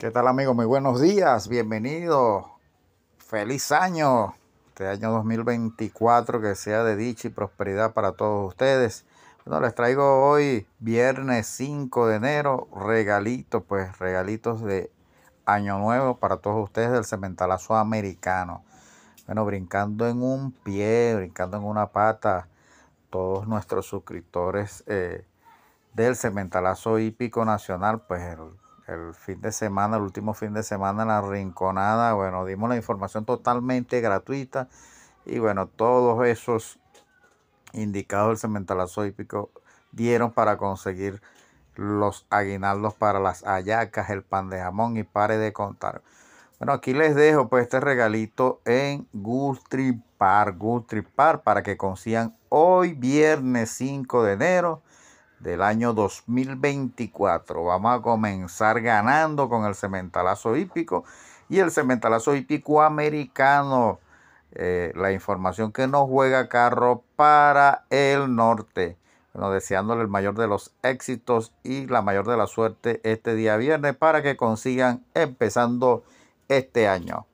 ¿Qué tal amigos? Muy buenos días, bienvenidos. Feliz año, este año 2024 que sea de dicha y prosperidad para todos ustedes. Bueno, les traigo hoy viernes 5 de enero regalitos, pues regalitos de año nuevo para todos ustedes del cementalazo americano. Bueno, brincando en un pie, brincando en una pata, todos nuestros suscriptores eh, del cementalazo hípico nacional, pues el fin de semana, el último fin de semana en la Rinconada. Bueno, dimos la información totalmente gratuita y bueno, todos esos indicados del cementalazo hípico dieron para conseguir los aguinaldos para las hallacas, el pan de jamón y pare de contar. Bueno, aquí les dejo pues este regalito en Gustripar, Gustripar, para que consigan hoy viernes 5 de enero del año 2024. Vamos a comenzar ganando con el cementalazo hípico y el cementalazo hípico americano. Eh, la información que nos juega Carro para el norte. Bueno, deseándole el mayor de los éxitos y la mayor de la suerte este día viernes para que consigan empezando este año.